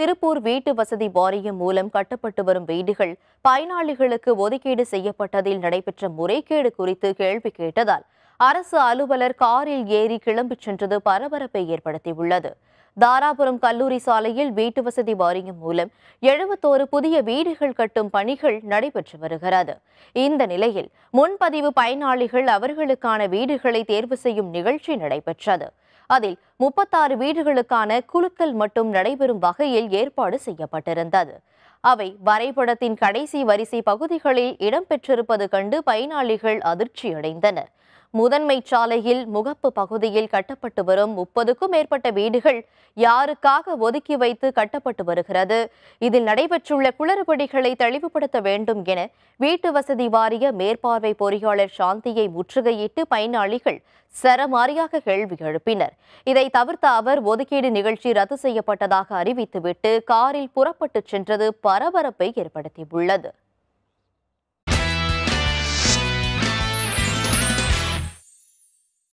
திருப்பூர் வீட்டு வசதி வாரியம் மூலம் கட்டப்பட்டு வரும் வீடுகள் பயனாளிகளுக்கு ஒதுக்கீடு செய்யப்பட்டதில் நடைபெற்ற முறைகேடு குறித்து கேள்வி கேட்டதால் அரசு அலுவலர் காரில் ஏறி கிளம்பிச் சென்றது பரபரப்பை ஏற்படுத்தியுள்ளது தாராபுரம் கல்லூரி சாலையில் வீட்டு வசதி வாரியம் மூலம் எழுபத்தோரு புதிய வீடுகள் கட்டும் பணிகள் நடைபெற்று வருகிறது இந்த நிலையில் முன்பதிவு பயனாளிகள் அவர்களுக்கான வீடுகளை தேர்வு செய்யும் நிகழ்ச்சி நடைபெற்றது அதில் முப்பத்தாறு வீடுகளுக்கான குலுக்கல் மட்டும் நடைபெறும் வகையில் ஏற்பாடு செய்யப்பட்டிருந்தது அவை வரைபடத்தின் கடைசி வரிசை பகுதிகளில் இடம்பெற்றிருப்பது கண்டு பயனாளிகள் அதிர்ச்சியடைந்தனர் முதன்மை சாலையில் முகப்பு பகுதியில் கட்டப்பட்டு வரும் முப்பதுக்கும் மேற்பட்ட வீடுகள் யாருக்காக ஒதுக்கி வைத்து கட்டப்பட்டு வருகிறது இதில் நடைபெற்றுள்ள குளறுபடிகளை தெளிவுபடுத்த வேண்டும் என வீட்டு வசதி வாரிய மேற்பார்வை பொறியாளர் சாந்தியை முற்றுகையிட்டு பயனாளிகள் சரமாரியாக கேள்வி எழுப்பினர் இதை தவிர்த்த அவர் ஒதுக்கீடு நிகழ்ச்சி ரத்து செய்யப்பட்டதாக அறிவித்துவிட்டு காரில் புறப்பட்டு சென்றது பரபரப்பை ஏற்படுத்தியுள்ளது